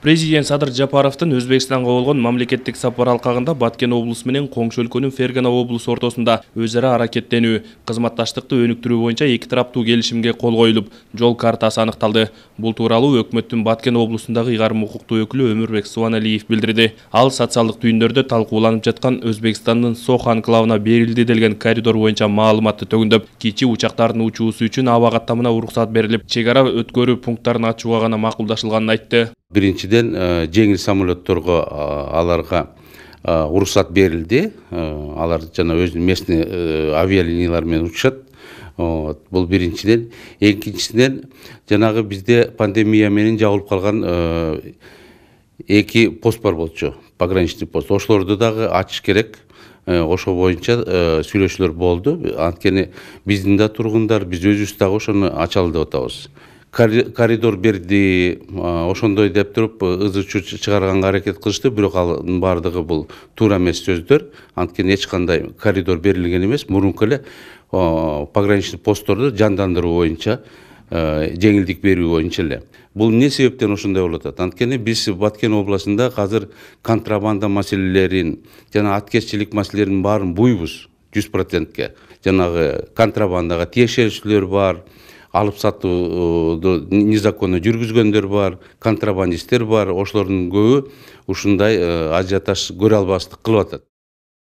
президент садыр жапаровтың өзбекстанға болгон мамлекеттік сапар алқағында баткен облусу менен коңшу өлкөнүн фергана облусу ортосунда өз ара аракеттенүү кызматташтыкты өнүктүрүү боюнча эки тараптуу келишимге кол коюлуп жол картасы аныкталды бул тууралуу өкмөттүн баткен облусундагы ыйгарым укуктуу өкүлү өмүрбек субаналиев билдирди ал социалдык түйүндөрдө талкууланып жаткан өзбекстандын Сохан анклавына берилди делген коридор боюнча маалыматты төгүндөп кичи учактардын учуусу үчүн аба каттамына уруксат берилип чек ара өткөрүү пункттарын ачууга гана макулдашылганын айтты биринчиден жеңил самолетторго аларга уруксат берилди алар жана өзүнүн местный авиалиниялар менен учушат вот бул биринчиден бізде жанагы бизде пандемия менен жабылып калган эки пост бар болчу пограничный пост ошолорду дагы ачыш керек ошо боюнча сүйлөшүүлөр болду анткени биздин да тургундар биз өзүбүз дагы ошону ачалы деп атабыз коридор берди ошондой деп туруп э, ыз чуу чыгарганга аракет кылышты бирок анын баардыгы бул туура эмес сөздөр анткени эч кандай коридор берилген эмес мурунку эле пограничный постторду жандандыруу боюнча э, жеңилдик берүү боюнча эле бул эмне себептен ошондой болуп атат анткени биз баткен областында азыр контрабанда маселелерин жана аткезчилик маселелеринин баарын буйбуз жүз процентке жанагы контрабандага тиешелүүлөр бар алып сатууду незаконно жүргүзгөндөр бар контрабандисттер бар ошолордун көбү ушундай э, ажиотаж көрө албастык кылып атат